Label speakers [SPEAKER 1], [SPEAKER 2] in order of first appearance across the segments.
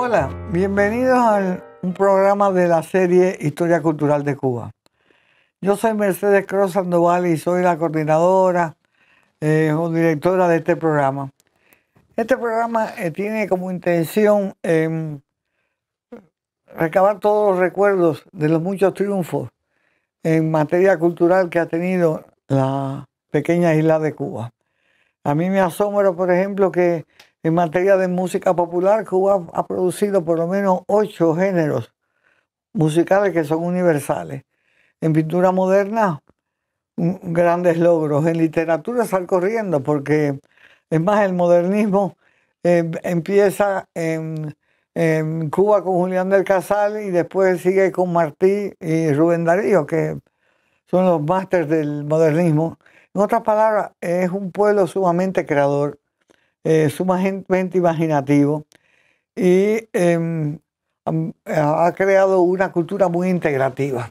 [SPEAKER 1] Hola, bienvenidos a un programa de la serie Historia Cultural de Cuba. Yo soy Mercedes Cruz Sandoval y soy la coordinadora eh, o directora de este programa. Este programa eh, tiene como intención em, recabar todos los recuerdos de los muchos triunfos en materia cultural que ha tenido la pequeña isla de Cuba. A mí me asombra, por ejemplo, que en materia de música popular, Cuba ha producido por lo menos ocho géneros musicales que son universales. En pintura moderna, grandes logros. En literatura sal corriendo porque es más el modernismo em, empieza en, en, Cuba con Julián del Casal y después sigue con Martí y Rubén Darío, que son los másters del modernismo. En otras palabras, es un pueblo sumamente creador. Eh, sumamente imaginativo y em, ha, creado una cultura muy integrativa.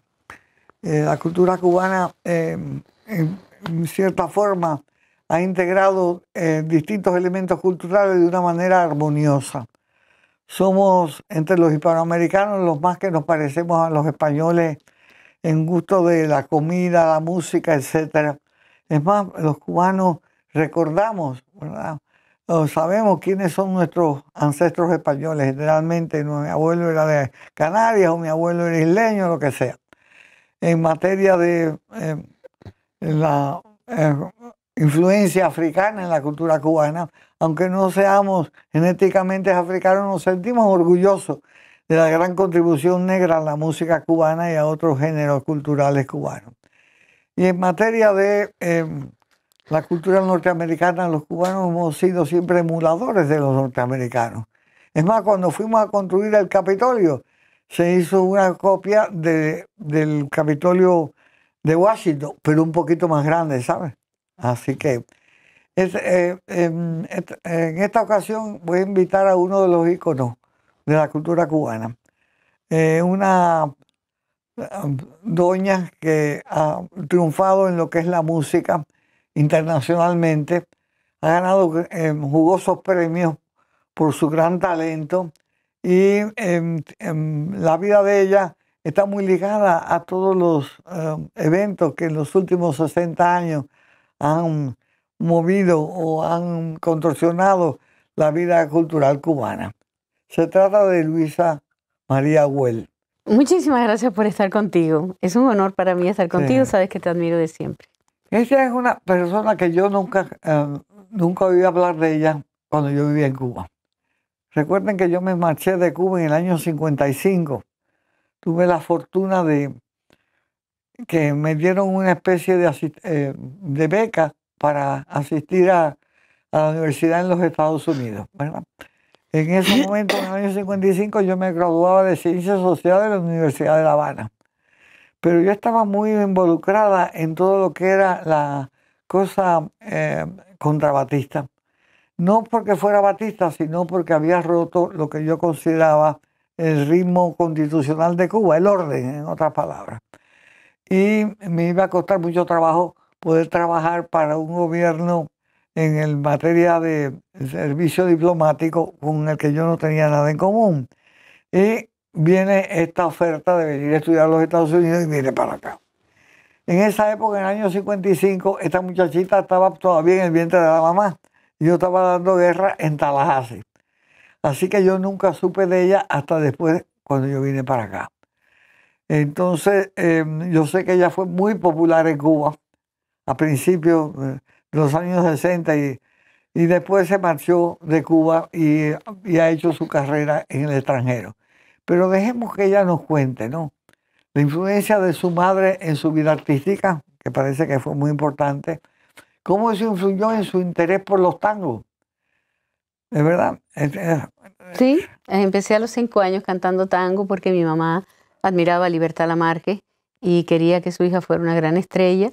[SPEAKER 1] Eh, la cultura cubana, em, en, en, cierta forma, ha integrado eh, distintos elementos culturales de una manera armoniosa. Somos entre los hispanoamericanos los más que nos parecemos a los españoles en gusto de la comida, la música, etc. Es más, los cubanos recordamos ¿verdad? Oh, sabemos quiénes son nuestros ancestros españoles. Generalmente mi abuelo era de Canarias o mi abuelo era isleño, lo que sea. En materia de em, la em, influencia africana en la cultura cubana, aunque no seamos genéticamente africanos, nos sentimos orgullosos de la gran contribución negra a la música cubana y a otros géneros culturales cubanos. Y en materia de... Em, la cultura norteamericana, los cubanos hemos sido siempre emuladores de los norteamericanos. Es más, cuando fuimos a construir el Capitolio, se hizo una copia del Capitolio de Washington, pero un poquito más grande, ¿sabes? Así que eh, en, esta ocasión voy a invitar a uno de los íconos de la cultura cubana. Eh, una eh, doña que ha triunfado en lo que es la música, internacionalmente, ha ganado eh, jugosos premios por su gran talento y em, em, la vida de ella está muy ligada a todos los em, eventos que en los últimos 60 años han movido o han contorsionado la vida cultural cubana. Se trata de Luisa María Huel.
[SPEAKER 2] Muchísimas gracias por estar contigo. Es un honor para mí estar contigo, sabes que te admiro de siempre. Esa es una
[SPEAKER 1] persona que yo nunca, eh, nunca oí hablar de ella cuando yo vivía en Cuba. Recuerden que yo me marché de Cuba en el año 55. Tuve la fortuna de que me dieron una especie de, eh, beca para asistir a, la universidad en los Estados Unidos. En ese momento, en el año 55, yo me graduaba de Ciencias Sociales de la Universidad de La Habana pero yo estaba muy involucrada en todo lo que era la cosa eh, contra Batista. No porque fuera Batista, sino porque había roto lo que yo consideraba el ritmo constitucional de Cuba, el orden, en otras palabras. Y me iba a costar mucho trabajo poder trabajar para un gobierno en el materia de servicio diplomático con el que yo no tenía nada en común. Y viene esta oferta de venir a estudiar a los Estados Unidos y viene para acá. En esa época, en el año 55, esta muchachita estaba todavía en el vientre de la mamá. y Yo estaba dando guerra en Tallahassee. Así que yo nunca supe de ella hasta después, cuando yo vine para acá. Entonces, em, yo sé que ella fue muy popular en Cuba a principios de eh, los años 60 y, y después se marchó de Cuba y, y ha hecho su carrera en el extranjero. Pero dejemos que ella nos cuente, ¿no? La influencia de su madre en su vida artística, que parece que fue muy importante, cómo eso influyó en su interés por los tangos. ¿De verdad? Eh,
[SPEAKER 2] sí, empecé a los cinco años cantando tango porque mi mamá admiraba a Libertad Lamarque y quería que su hija fuera una gran estrella.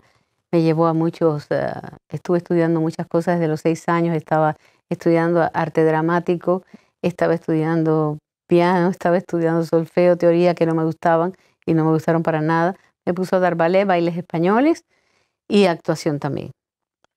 [SPEAKER 2] Me llevó a muchos, eh, estuve estudiando muchas cosas desde los seis años, estaba estudiando arte dramático, estaba estudiando piano, estaba estudiando solfeo, teoría que no me gustaban y no me gustaron para nada. Me puso a dar ballet, bailes españoles y actuación también.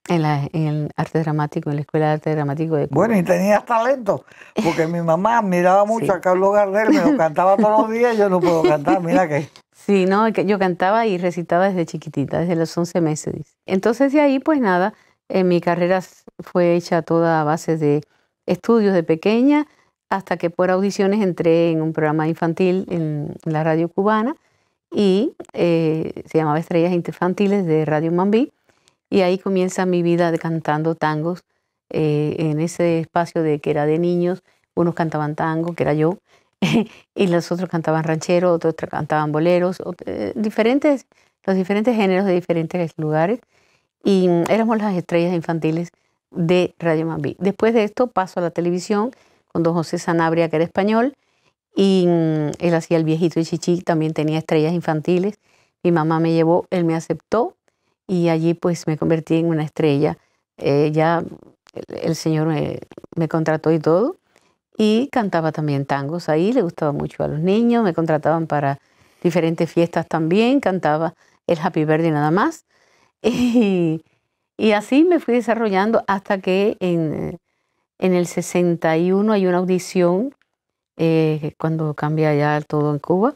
[SPEAKER 2] En, el arte dramático, en la Escuela de Arte Dramático de Bueno, y
[SPEAKER 1] tenías talento, porque mi mamá miraba mucho a Carlos Gardel, me lo cantaba todos los días, yo no puedo cantar, mira que...
[SPEAKER 2] Sí, no, yo cantaba y recitaba desde chiquitita, desde los 11 meses. Entonces de ahí, pues nada, eh, mi carrera fue hecha toda a base de estudios de pequeña, hasta que por audiciones entré en un programa infantil en la radio cubana y eh, se llamaba Estrellas Infantiles de Radio Mambí y ahí comienza mi vida cantando tangos eh, en ese espacio de que era de niños, unos cantaban tango, que era yo, y los otros cantaban ranchero, otros cantaban boleros, eh, diferentes, los diferentes géneros de diferentes lugares y mm, éramos las estrellas infantiles de Radio Mambí. Después de esto paso a la televisión don José Sanabria, que era español, y mm, él hacía el viejito y chichi, también tenía estrellas infantiles. Mi mamá me llevó, él me aceptó y allí pues me convertí en una estrella. Eh, ya el, señor me, contrató y todo y cantaba también tangos ahí, le gustaba mucho a los niños, me contrataban para diferentes fiestas también, cantaba el Happy Birthday nada más y así me fui desarrollando hasta que en, eh, en el 61 hay una audición, eh, cuando cambia ya todo en Cuba,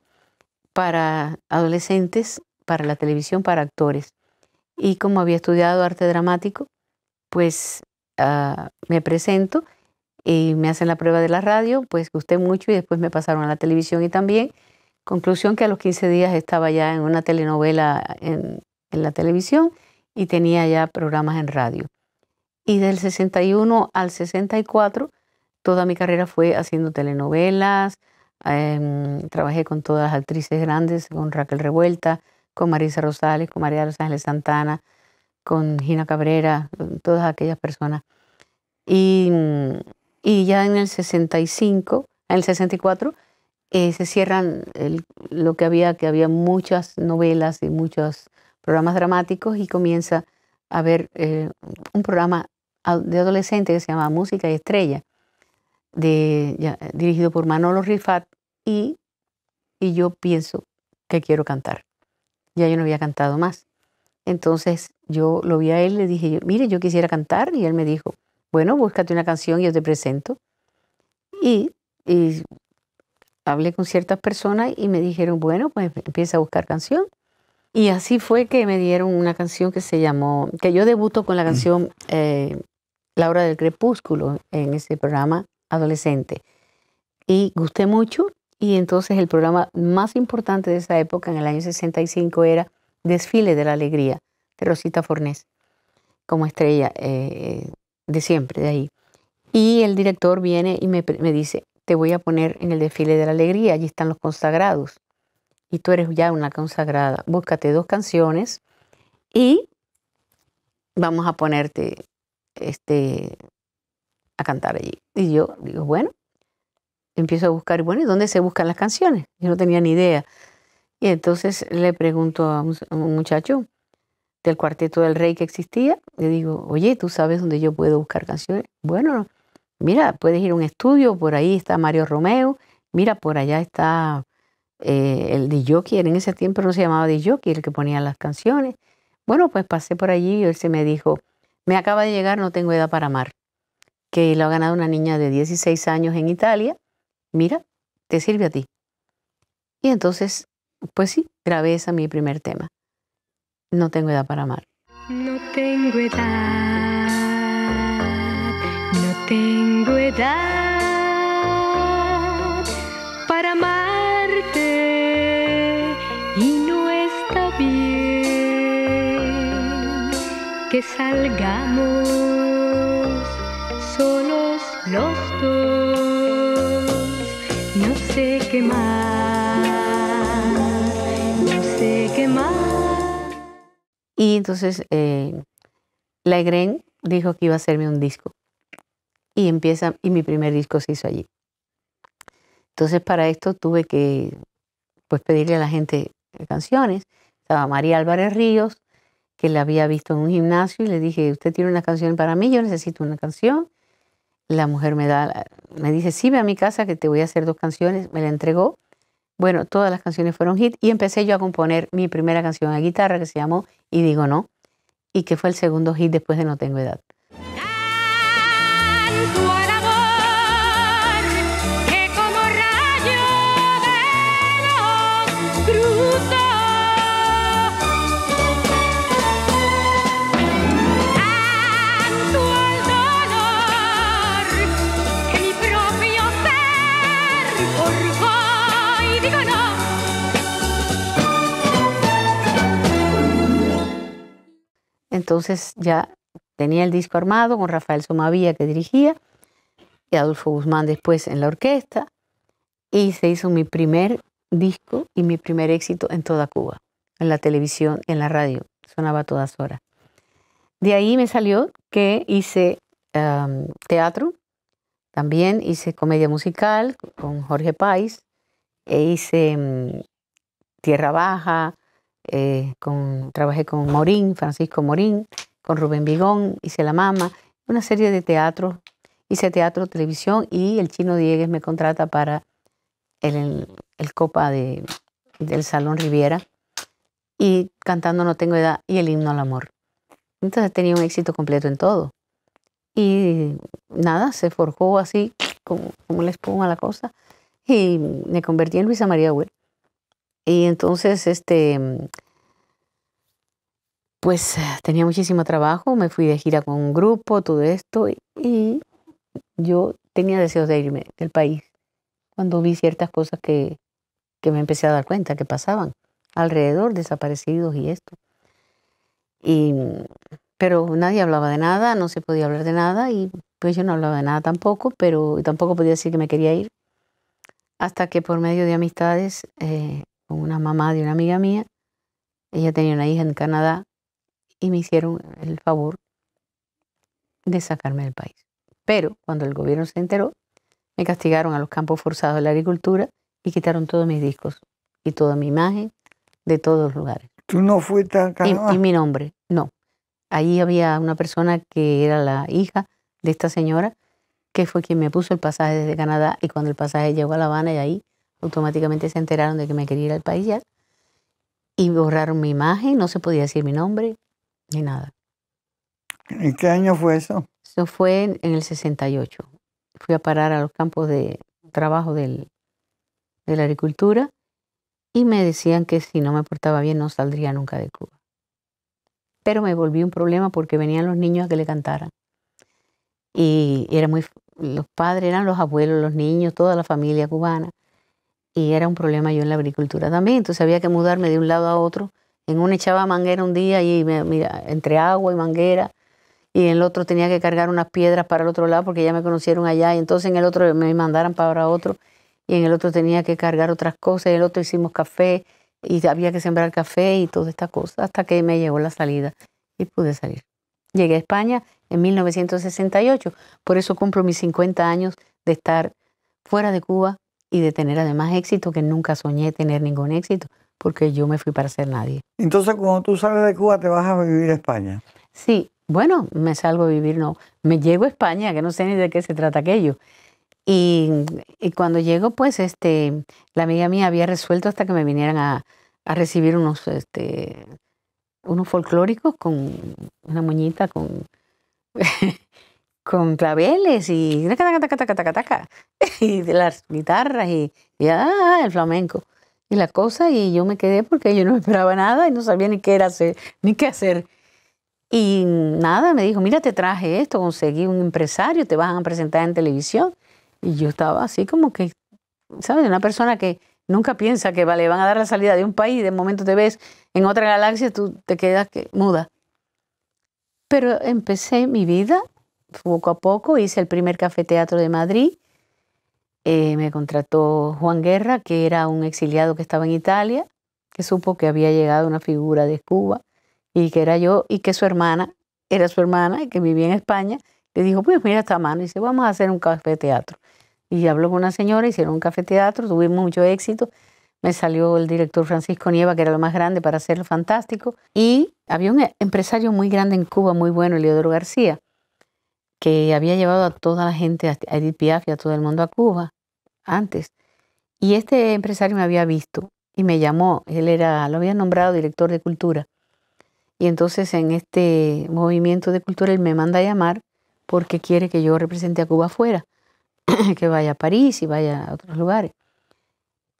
[SPEAKER 2] para adolescentes, para la televisión, para actores. Y como había estudiado arte dramático, pues ah, me presento y me hacen la prueba de la radio, pues gusté mucho y después me pasaron a la televisión y también. Conclusión que a los 15 días estaba ya en una telenovela en la televisión y tenía ya programas en radio. Y del 61 al 64, toda mi carrera fue haciendo telenovelas, em, trabajé con todas las actrices grandes, con Raquel Revuelta, con Marisa Rosales, con María de los Ángeles Santana, con Gina Cabrera, todas aquellas personas. Y, ya en el 65, en el 64, eh, se cierran lo que había, que había muchas novelas y muchos programas dramáticos y comienza a ver eh, un programa de adolescente que se llama Música y Estrella, dirigido por Manolo Rifat, y, y yo pienso que quiero cantar. Ya yo no había cantado más. Entonces yo lo vi a él, le dije, mire, yo quisiera cantar, y él me dijo, bueno, búscate una canción y yo te presento. Y, y hablé con ciertas personas y me dijeron, bueno, pues empieza a buscar canción. Y así fue que me dieron una canción que se llamó, que yo debuto con la mm. canción eh, La hora del crepúsculo en ese programa adolescente. Y gusté mucho y entonces el programa más importante de esa época, en el año 65, era Desfile de la Alegría, de Rosita Fornés, como estrella eh, de siempre, de ahí. Y el director viene y me dice, te voy a poner en el Desfile de la Alegría, allí están los consagrados y tú eres ya una consagrada, búscate dos canciones y vamos a ponerte este, a cantar allí. Y yo digo, bueno, empiezo a buscar, bueno, ¿y dónde se buscan las canciones? Yo no tenía ni idea. Y entonces le pregunto a un muchacho del cuarteto del rey que existía, le digo, oye, ¿tú sabes dónde yo puedo buscar canciones? Bueno, mira, puedes ir a un estudio, por ahí está Mario Romeo, mira, por allá está eh, el de DJ, en ese tiempo no se llamaba DJ, el que ponía las canciones. Bueno, pues pasé por allí y él se me dijo, me acaba de llegar, no tengo edad para amar, que lo ha ganado una niña de 16 años en Italia, mira, te sirve a ti. Y entonces, pues sí, grabé ese mi primer tema. No tengo edad para amar. No tengo edad, no tengo edad sé qué no sé qué más. Y entonces eh, la dijo que iba a hacerme un disco. Y empieza, y mi primer disco se hizo allí. Entonces para esto tuve que pues pedirle a la gente canciones. Estaba María Álvarez Ríos, que la había visto en un gimnasio, y le dije, usted tiene una canción para mí, yo necesito una canción. La mujer me da, me dice, sí, ve a mi casa que te voy a hacer dos canciones, me la entregó. Bueno, todas las canciones fueron hit y empecé yo a componer mi primera canción a guitarra que se llamó Y digo no, y que fue el segundo hit después de No tengo edad. Entonces ya tenía el disco armado con Rafael Somavía que dirigía y Adolfo Guzmán después en la orquesta y se hizo mi primer disco y mi primer éxito en toda Cuba, en la televisión, en la radio, sonaba a todas horas. De ahí me salió que hice teatro, también hice comedia musical con Jorge Pais, e hice mm, Tierra Baja, eh, trabajé con Morín, Francisco Morín, con Rubén Vigón, hice La Mama, una serie de teatros, hice teatro, televisión y el chino Diegues me contrata para el, Copa de, del Salón Riviera y cantando No Tengo Edad y el himno al amor. Entonces tenía un éxito completo en todo. Y nada, se forjó así, como, como les pongo a la cosa, y me convertí en Luisa María y entonces, este, mm, pues eh, tenía muchísimo trabajo, me fui de gira con un grupo, todo esto, y yo tenía deseos de irme del país cuando vi ciertas cosas que, que me empecé a dar cuenta que pasaban alrededor, desaparecidos y esto. Y, mm, pero nadie hablaba de nada, no se podía hablar de nada y pues yo no hablaba de nada tampoco, pero tampoco podía decir que me quería ir. Hasta que por medio de amistades eh, una mamá de una amiga mía. Ella tenía una hija en Canadá y me hicieron el favor de sacarme del país. Pero cuando el gobierno se enteró, me castigaron a los campos forzados de la agricultura y quitaron todos mis discos y toda mi imagen de todos los lugares.
[SPEAKER 1] ¿Tú no fuiste a Canadá? Y, mi nombre,
[SPEAKER 2] no. Allí había una persona que era la hija de esta señora, que fue quien me puso el pasaje desde Canadá y cuando el pasaje llegó a La Habana y ahí automáticamente se enteraron de que me quería ir al país ya y borraron mi imagen, no se podía decir mi nombre ni nada.
[SPEAKER 1] ¿En qué año
[SPEAKER 2] fue eso? Eso fue en, el 68. Fui a parar a los campos de trabajo de la agricultura y me decían que si no me portaba bien no saldría nunca de Cuba. Pero me volví un problema porque venían los niños a que le cantaran. Y era muy los padres eran los abuelos, los niños, toda la familia cubana y era un problema yo en la agricultura también. Entonces había que mudarme de un lado a otro. En uno echaba manguera un día y entre agua y manguera. Y en el otro tenía que cargar unas piedras para el otro lado porque ya me conocieron allá. Y entonces en el otro me mandaron para otro. Y en el otro tenía que cargar otras cosas. Y en el otro hicimos café y había que sembrar café y todas estas cosas. Hasta que me llegó la salida y pude salir. Llegué a España en 1968. Por eso cumplo mis 50 años de estar fuera de Cuba y de tener además éxito que nunca soñé tener ningún éxito, porque yo me fui para ser nadie.
[SPEAKER 1] Entonces, cuando tú sales de Cuba, te vas a vivir a España.
[SPEAKER 2] Sí, bueno, me salgo a vivir, no, me llego a España, que no sé ni de qué se trata aquello. Y, y cuando llego, pues, este, la amiga mía había resuelto hasta que me vinieran a, recibir unos, este, unos folclóricos con una muñita, con con claveles y y y las guitarras y, ah, el flamenco y la cosa y yo me quedé porque yo no esperaba nada y no sabía ni qué era hacer, ni qué hacer. Y nada, me dijo, mira, te traje esto, conseguí un empresario, te van a presentar en televisión. Y yo estaba así como que, ¿sabes? Una persona que nunca piensa que vale, van a dar la salida de un país y de momento te ves en otra galaxia, tú te quedas que, muda. Pero empecé mi vida poco a poco hice el primer Café Teatro de Madrid. Eh, me contrató Juan Guerra, que era un exiliado que estaba en Italia, que supo que había llegado una figura de Cuba y que era yo y que su hermana era su hermana y que vivía en España. Le dijo, pues mira esta mano. Y dice, vamos a hacer un Café Teatro. Y habló con una señora, hicieron un cafeteatro, tuvimos mucho éxito. Me salió el director Francisco Nieva, que era lo más grande, para hacerlo fantástico. Y había un empresario muy grande en Cuba, muy bueno, Leodoro García que había llevado a toda la gente, a Edith Piaf y a todo el mundo a Cuba antes. Y este empresario me había visto y me llamó. Él era, lo había nombrado director de cultura. Y entonces en este movimiento de cultura él me manda a llamar porque quiere que yo represente a Cuba afuera, que vaya a París y vaya a otros lugares.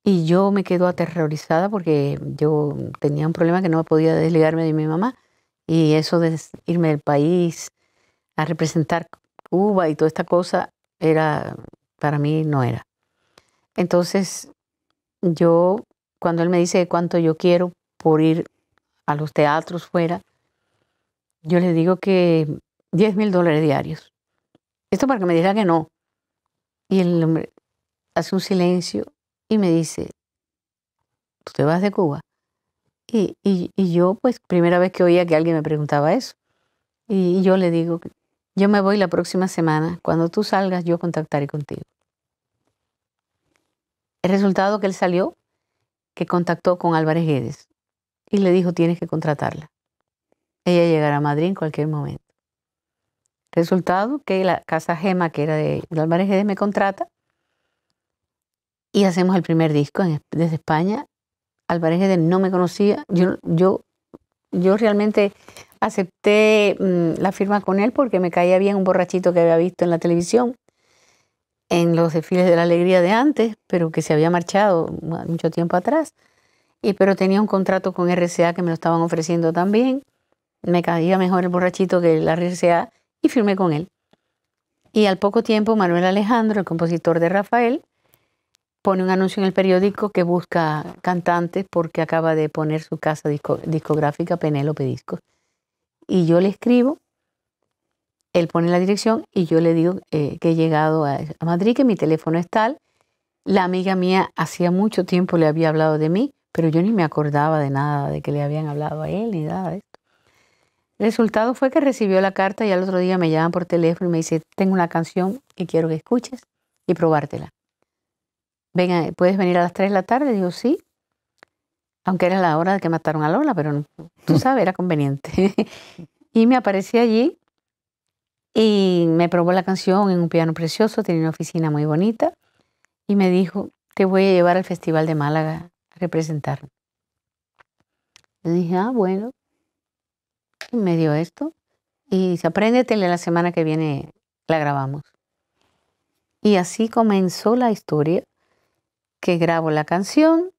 [SPEAKER 2] Y yo me quedo aterrorizada porque yo tenía un problema que no podía desligarme de mi mamá. Y eso de irme del país, a representar Cuba y toda esta cosa era, para mí no era. Entonces, yo, cuando él me dice cuánto yo quiero por ir a los teatros fuera, yo le digo que 10 mil dólares diarios. Esto para que me diga que no. Y el hombre hace un silencio y me dice, tú te vas de Cuba. Y, yo, pues, primera vez que oía que alguien me preguntaba eso. Y, y yo le digo, yo me voy la próxima semana. Cuando tú salgas, yo contactaré contigo. El resultado que él salió, que contactó con Álvarez Guedes y le dijo, tienes que contratarla. Ella llegará a Madrid en cualquier momento. Resultado que la Casa Gema, que era de Álvarez Guedes, me contrata y hacemos el primer disco desde España. Álvarez Guedes no me conocía. Yo, yo, yo realmente acepté mm, la firma con él porque me caía bien un borrachito que había visto en la televisión, en los desfiles de la alegría de antes, pero que se había marchado ah, mucho tiempo atrás. Y, pero tenía un contrato con RCA que me lo estaban ofreciendo también. Me caía mejor el borrachito que la RCA y firmé con él. Y al poco tiempo, Manuel Alejandro, el compositor de Rafael, pone un anuncio en el periódico que busca cantantes porque acaba de poner su casa discográfica Penélope Discos y yo le escribo, él pone la dirección y yo le digo eh, que he llegado a, Madrid, que mi teléfono es tal. La amiga mía hacía mucho tiempo le había hablado de mí, pero yo ni me acordaba de nada, de que le habían hablado a él ni nada de esto. El resultado fue que recibió la carta y al otro día me llaman por teléfono y me dice, tengo una canción que quiero que escuches y probártela. Venga, ¿puedes venir a las 3 de la tarde? Digo, sí aunque era la hora de que mataron a Lola, pero tú sabes, era conveniente. y me aparecí allí y me probó la canción en un piano precioso, tenía una oficina muy bonita y me dijo, te voy a llevar al Festival de Málaga a representarme. Le dije, ah, bueno. Y me dio esto. Y dice, apréndetele la semana que viene, la grabamos. Y así comenzó la historia, que grabo la canción,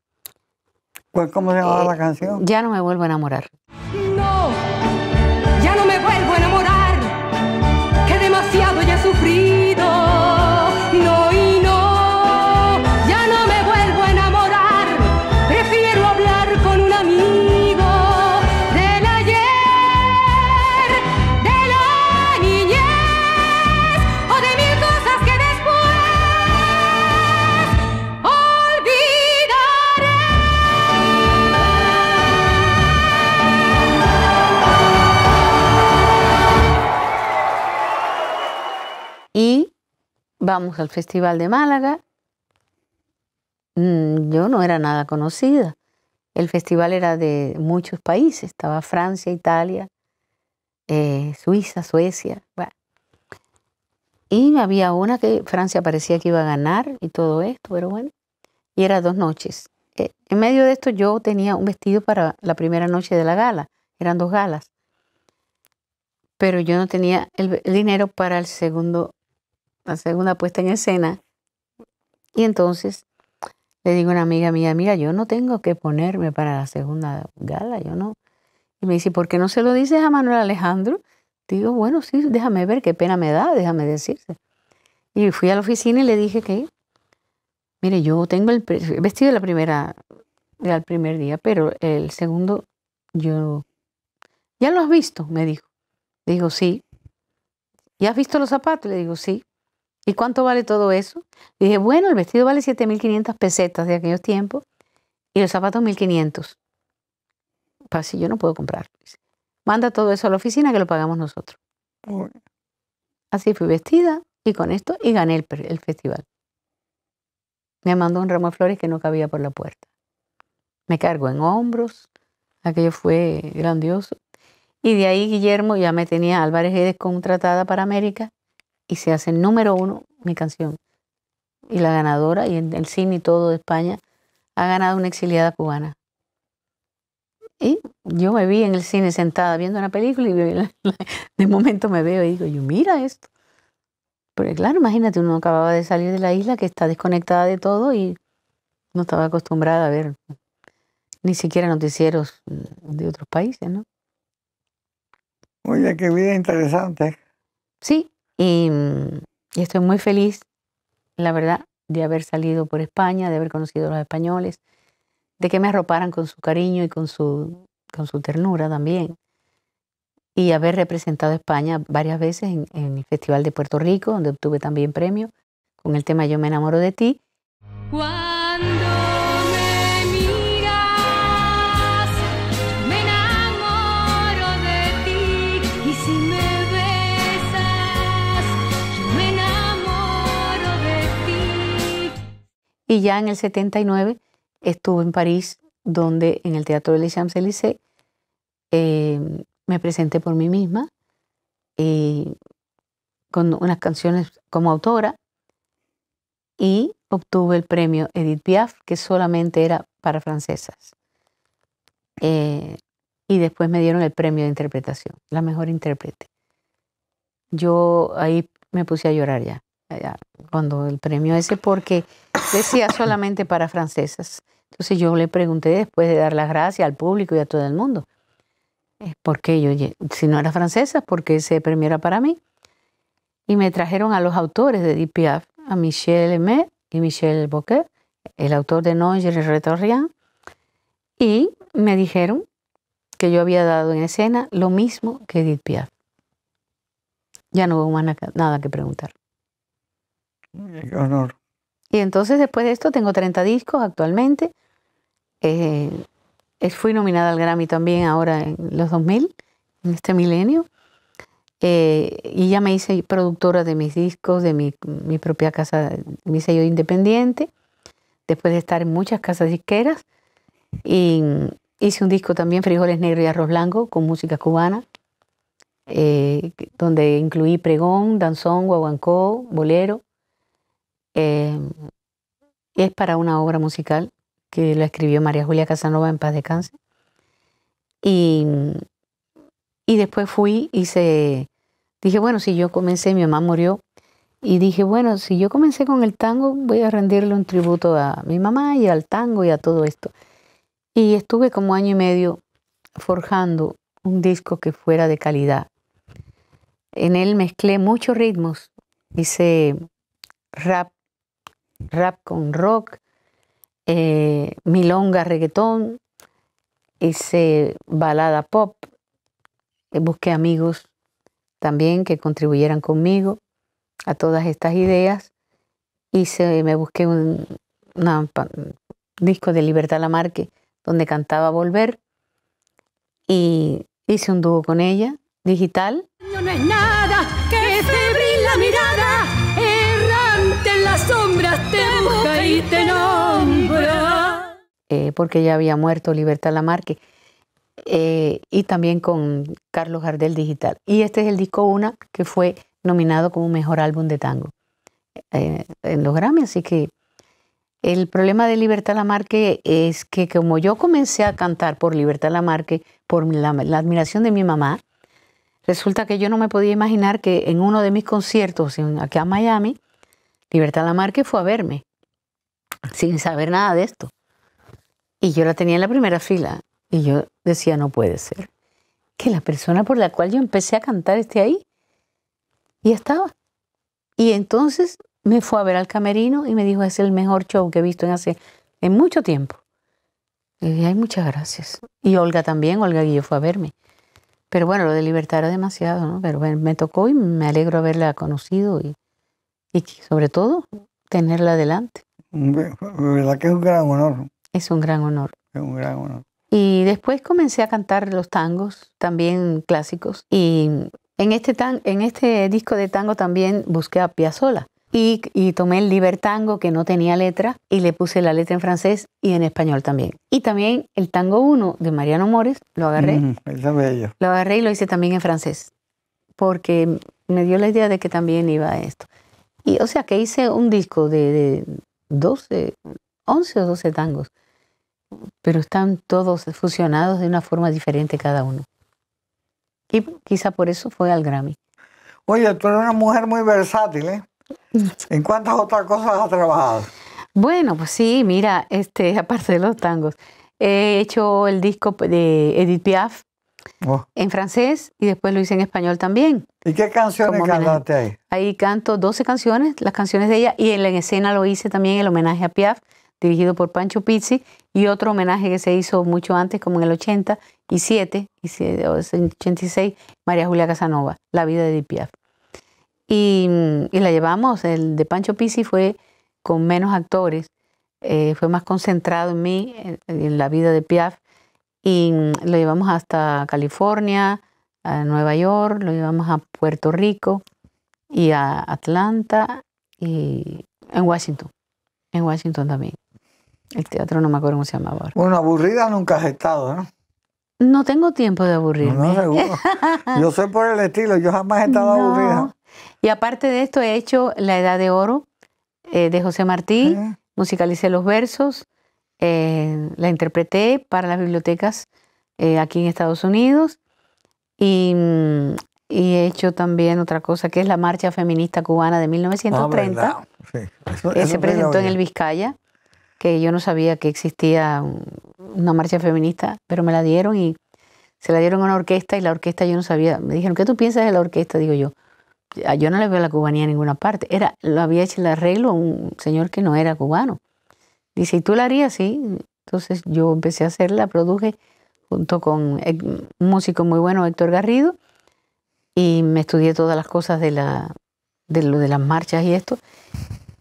[SPEAKER 2] pues,
[SPEAKER 1] ¿Cómo se llama eh, la canción?
[SPEAKER 2] Ya no me vuelvo a enamorar. vamos al Festival de Málaga. Mm, yo no era nada conocida. El festival era de muchos países, estaba Francia, Italia, eh, Suiza, Suecia. Y había una que Francia parecía que iba a ganar y todo esto, pero bueno. Y era dos noches. Eh, en medio de esto yo tenía un vestido para la primera noche de la gala, eran dos galas. Pero yo no tenía el dinero para el segundo la segunda puesta en escena. Y entonces le digo a una amiga mía, mira, yo no tengo que ponerme para la segunda gala, yo no. Y me dice, ¿por qué no se lo dices a Manuel Alejandro? Digo, bueno, sí, déjame ver qué pena me da, déjame decirse. Y fui a la oficina y le dije que, mire, yo tengo el vestido de la primera, del primer día, pero el segundo, yo, ¿ya lo has visto? Me dijo. Digo, sí. ¿Ya has visto los zapatos? Le digo, sí. ¿Y cuánto vale todo eso? dije, bueno, el vestido vale 7.500 pesetas de aquellos tiempos y los zapatos 1.500. Pues si yo no puedo comprar. Manda todo eso a la oficina que lo pagamos nosotros. Así fui vestida y con esto y gané el, festival. Me mandó un ramo de flores que no cabía por la puerta. Me cargo en hombros. Aquello fue grandioso. Y de ahí Guillermo ya me tenía Álvarez Edes contratada para América y se hace número uno mi canción. Y la ganadora, y en el cine y todo de España, ha ganado una exiliada cubana. Y yo me vi en el cine sentada viendo una película y de momento me veo y digo, yo mira esto. Porque claro, imagínate, uno acababa de salir de la isla que está desconectada de todo y no estaba acostumbrada a ver ni siquiera noticieros de otros países, ¿no?
[SPEAKER 1] Oye, qué vida interesante.
[SPEAKER 2] Sí, y, estoy muy feliz, la verdad, de haber salido por España, de haber conocido a los españoles, de que me arroparan con su cariño y con su, con su ternura también. Y haber representado a España varias veces en, el Festival de Puerto Rico, donde obtuve también premio, con el tema Yo me enamoro de ti. Y ya en el 79 estuve en París, donde en el Teatro de Les Champs-Élysées eh, me presenté por mí misma eh, con unas canciones como autora y obtuve el premio Edith Piaf, que solamente era para francesas. Eh, y después me dieron el premio de interpretación, la mejor intérprete. Yo ahí me puse a llorar ya. Eh, cuando el premio ese, porque decía solamente para francesas. Entonces yo le pregunté después de dar las gracias al público y a todo el mundo, eh, ¿por qué yo, si no era francesa, por qué ese premio era para mí? Y me trajeron a los autores de Piaf, a Michel M. y Michel Boquet el autor de Non, y Retorrian, y me dijeron que yo había dado en escena lo mismo que Edith Piaf. Ya no hubo más nada que preguntar honor. Y entonces después de esto tengo 30 discos actualmente. Eh, fui nominada al Grammy también ahora en los 2000, en este milenio. Eh, y ya me hice productora de mis discos, de mi, propia casa, mi sello independiente, después de estar en muchas casas disqueras. Y hice un disco también, Frijoles Negros y Arroz Blanco, con música cubana, eh, donde incluí pregón, danzón, guaguancó, bolero. Em, es para una obra musical que la escribió María Julia Casanova en paz de Y, y después fui y se, dije, bueno, si yo comencé, mi mamá murió, y dije, bueno, si yo comencé con el tango, voy a rendirle un tributo a mi mamá y al tango y a todo esto. Y estuve como año y medio forjando un disco que fuera de calidad. En él mezclé muchos ritmos, hice rap rap con rock, eh, milonga reggaetón, hice balada pop, eh, busqué amigos también que contribuyeran conmigo a todas estas ideas, hice, me busqué un, disco de Libertad Lamarque donde cantaba Volver y hice un dúo con ella, digital. Eh, porque ya había muerto Libertad Lamarque. Eh, y también con Carlos Gardel Digital. Y este es el disco Una, que fue nominado como mejor álbum de tango eh, en los Grammy. Así que el problema de Libertad Lamarque es que, como yo comencé a cantar por Libertad Lamarque, por la, admiración de mi mamá, resulta que yo no me podía imaginar que en uno de mis conciertos en, aquí a Miami, Libertad Lamarque fue a verme sin saber nada de esto. Y yo la tenía en la primera fila y yo decía, no puede ser, que la persona por la cual yo empecé a cantar esté ahí. Y estaba. Y entonces me fue a ver al camerino y me dijo, es el mejor show que he visto en hace en mucho tiempo. Y dije, ay, muchas gracias. Y Olga también, Olga Guillo fue a verme. Pero bueno, lo de libertad era demasiado, ¿no? Pero me tocó y me alegro haberla conocido y, y sobre todo tenerla adelante verdad que es un gran honor. Es un gran honor. Es un gran honor. Y después comencé a cantar los tangos, también clásicos. Y en este, tan, en este disco de tango también busqué a Piazzolla. Y, y, tomé el libertango que no tenía letra y le puse la letra en francés y en español también. Y también el tango 1 de Mariano Mores, lo agarré. Mm, es bello. Lo agarré y lo hice también en francés, porque me dio la idea de que también iba esto. Y o sea que hice un disco de, 12, 11 o 12 tangos, pero están todos fusionados de una forma diferente cada uno. Y quizá por eso fue al Grammy. Oye,
[SPEAKER 1] tú eres una mujer muy versátil, ¿eh? ¿En cuántas otras cosas has trabajado?
[SPEAKER 2] Bueno, pues sí, mira, este, aparte de los tangos, he hecho el disco de Edith Piaf, Oh. en francés y después lo hice en español también.
[SPEAKER 1] ¿Y qué canciones cantaste ahí?
[SPEAKER 2] Ahí canto 12 canciones, las canciones de ella, y en la escena lo hice también el homenaje a Piaf, dirigido por Pancho Pizzi, y otro homenaje que se hizo mucho antes, como en el 87, y 86, María Julia Casanova, La vida de Piaf. Y, la llevamos, el de Pancho Pizzi fue con menos actores, eh, fue más concentrado en mí, en la vida de Piaf, y mm, lo llevamos hasta California, a Nueva York, lo llevamos a Puerto Rico y a Atlanta y en Washington, en Washington también. El teatro no me acuerdo cómo se llamaba. Ahora.
[SPEAKER 1] Bueno, aburrida nunca has estado, ¿no?
[SPEAKER 2] No tengo tiempo de aburrirme. No, seguro.
[SPEAKER 1] Yo soy por el estilo, yo jamás he estado aburrida.
[SPEAKER 2] Y aparte de esto, he hecho La Edad de Oro eh, de José Martí, musicalicé los versos, eh, la interpreté para las bibliotecas eh, aquí en Estados Unidos mm, y, he hecho también otra cosa que es la Marcha Feminista Cubana de 1930. Ah, eh, se presentó en el Vizcaya, que yo no sabía que existía una marcha feminista, pero me la dieron y se la dieron a una orquesta y la orquesta yo no sabía. Me dijeron, ¿qué tú piensas de la orquesta? Digo yo, ah, yo no le veo la cubanía en ninguna parte. Era, lo había hecho el arreglo un señor que no era cubano. Dice, ¿y tú la harías? Sí. Entonces yo empecé a hacerla, produje junto con un músico muy bueno, Héctor Garrido, y me estudié todas las cosas de, la, de las marchas y esto,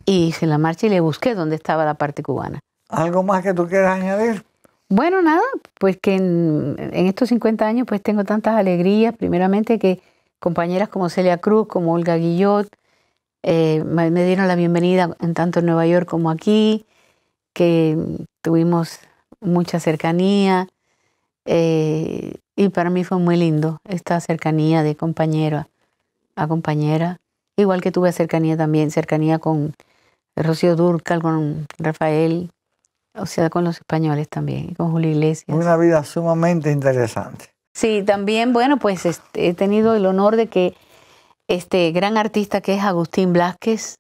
[SPEAKER 2] y hice la marcha y le busqué dónde estaba la parte cubana. ¿Algo más que tú quieras añadir? Bueno, nada, pues que en, estos 50 años pues tengo tantas alegrías, primeramente que compañeras como Celia Cruz, como Olga Guillot, eh, me dieron la bienvenida en tanto en Nueva York como aquí, que tuvimos mucha cercanía eh, y para mí fue muy lindo esta cercanía de compañera a compañera, igual que tuve cercanía también, cercanía con Rocío Durcal, con Rafael, o sea, con los españoles también, con Julio Iglesias.
[SPEAKER 1] Una vida sumamente interesante.
[SPEAKER 2] Sí, también, bueno, pues he tenido el honor de que este gran artista que es Agustín Blasquez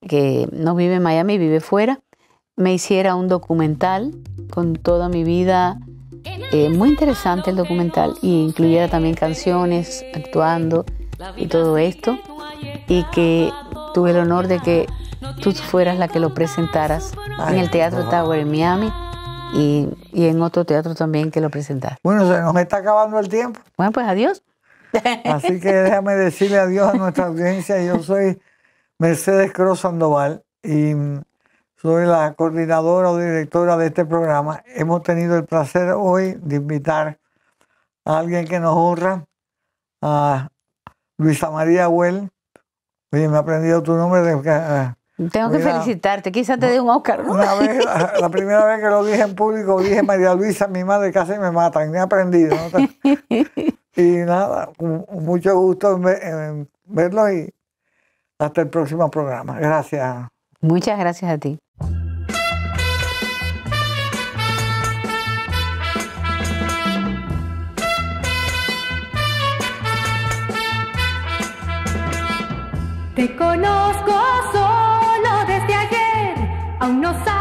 [SPEAKER 2] que no vive en Miami, vive fuera, me hiciera un documental con toda mi vida. Eh, muy interesante el documental y incluyera también canciones, actuando y todo esto. Y que tuve el honor de que tú fueras la que lo presentaras en el Teatro Tower en Miami. Y, en otro teatro también que lo presentaras
[SPEAKER 1] Bueno, se nos está acabando el tiempo.
[SPEAKER 2] Bueno, pues adiós. Así que
[SPEAKER 1] déjame decirle adiós a nuestra audiencia. Yo soy Mercedes Cruz Sandoval y soy la coordinadora o directora de este programa. Hemos tenido el placer hoy de invitar a alguien que nos honra, a Luisa María Huel. Oye, me ha aprendido tu nombre. Eh, Tengo que
[SPEAKER 2] felicitarte, quizás te dé un Oscar.
[SPEAKER 1] la, primera vez que lo dije en público, dije María Luisa, mi madre casi me matan, me he aprendido. y nada, mucho gusto en, en verlo y hasta el próximo programa. Gracias.
[SPEAKER 2] Muchas gracias a ti. Te conozco solo desde ayer, aún no